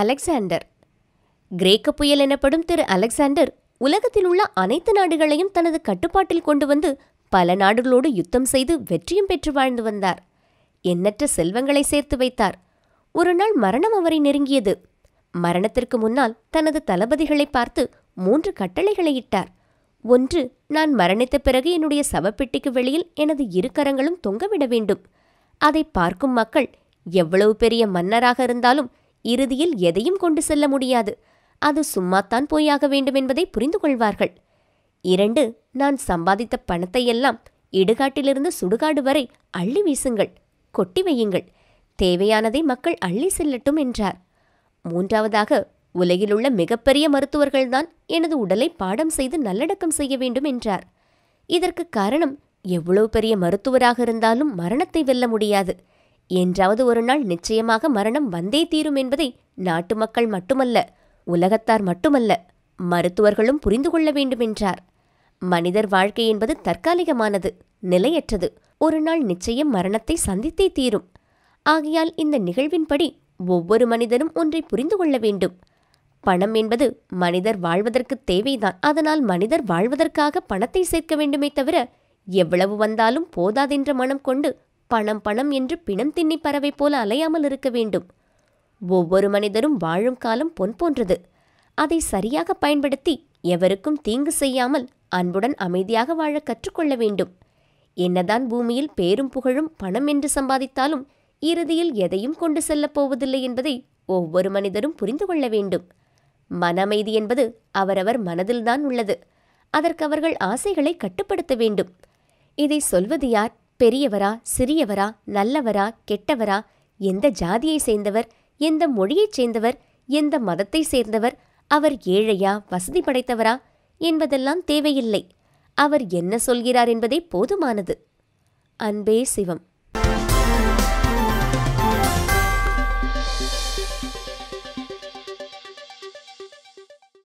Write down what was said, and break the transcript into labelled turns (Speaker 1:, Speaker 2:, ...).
Speaker 1: Alexander கிரேக்க புயல் எனப்படும் திரு அலெக்சாண்டர் உலகத்தில் உள்ள அனைத்து நாடுகளையும் தனது கட்டுப்பாட்டில் கொண்டு வந்து பல நாடுகளோடு யுத்தம் செய்து வெற்றியும் பெற்று வாழ்ந்து வந்தார் எண்ணற்ற செல்வங்களை சேர்த்து வைத்தார் ஒரு நாள் மரணம் அவரை நெருங்கியது மரணத்திற்கு முன்னால் தனது தளபதிகளை பார்த்து மூன்று கட்டளைகளை இட்டார் ஒன்று நான் மரணித்த பிறகு என்னுடைய சவப்பெட்டிக்கு வெளியில் எனது இரு கரங்களும் தொங்கவிட வேண்டும் அதை பார்க்கும் மக்கள் எவ்வளவு பெரிய மன்னராக இருந்தாலும் இறுதியில் எதையும் கொண்டு செல்ல முடியாது அது சும்மாத்தான் போயாக வேண்டும் என்பதை புரிந்து கொள்வார்கள் இரண்டு நான் சம்பாதித்த பணத்தை எல்லாம் இடுகாட்டிலிருந்து சுடுகாடு வரை அள்ளி வீசுங்கள் கொட்டி வையுங்கள் தேவையானதை மக்கள் அள்ளி செல்லட்டும் என்றார் மூன்றாவதாக உலகிலுள்ள மிகப்பெரிய மருத்துவர்கள்தான் எனது உடலை பாடம் செய்து நல்லடக்கம் செய்ய வேண்டும் என்றார் இதற்கு காரணம் எவ்வளவு பெரிய மருத்துவராக இருந்தாலும் மரணத்தை வெல்ல முடியாது என்றாவது ஒரு நாள் நிச்சயமாக மரணம் வந்தே தீரும் என்பதை நாட்டு மக்கள் மட்டுமல்ல உலகத்தார் மட்டுமல்ல மருத்துவர்களும் புரிந்து கொள்ள வேண்டுமென்றார் மனிதர் வாழ்க்கை என்பது தற்காலிகமானது நிலையற்றது ஒரு நாள் நிச்சயம் மரணத்தை சந்தித்தே தீரும் ஆகையால் இந்த நிகழ்வின்படி ஒவ்வொரு மனிதனும் ஒன்றை புரிந்து கொள்ள வேண்டும் பணம் என்பது மனிதர் வாழ்வதற்கு தேவைதான் அதனால் மனிதர் வாழ்வதற்காக பணத்தை சேர்க்க வேண்டுமே தவிர எவ்வளவு வந்தாலும் போதாதென்ற மனம் கொண்டு பணம் பணம் என்று பிணம் தின்னி பறவை போல அலையாமல் இருக்க வேண்டும் ஒவ்வொரு மனிதரும் வாழும் காலம் பொன் போன்றது அதை சரியாக பயன்படுத்தி எவருக்கும் தீங்கு செய்யாமல் அன்புடன் அமைதியாக வாழ கற்றுக்கொள்ள வேண்டும் என்னதான் பூமியில் பேரும் புகழும் பணம் என்று சம்பாதித்தாலும் இறுதியில் எதையும் கொண்டு செல்லப் போவதில்லை என்பதை ஒவ்வொரு மனிதரும் புரிந்து கொள்ள வேண்டும் மன அமைதி என்பது அவரவர் மனதில்தான் உள்ளது அதற்கு அவர்கள் ஆசைகளை கட்டுப்படுத்த வேண்டும் இதை சொல்வது யார் பெரியவரா சிறியவரா நல்லவரா கெட்டவரா எந்த ஜாதியை சேர்ந்தவர் எந்த மொழியைச் சேர்ந்தவர் எந்த மதத்தை சேர்ந்தவர் அவர் ஏழையா வசதி படைத்தவரா என்பதெல்லாம் தேவையில்லை அவர் என்ன சொல்கிறார் என்பதே போதுமானது அன்பே சிவம்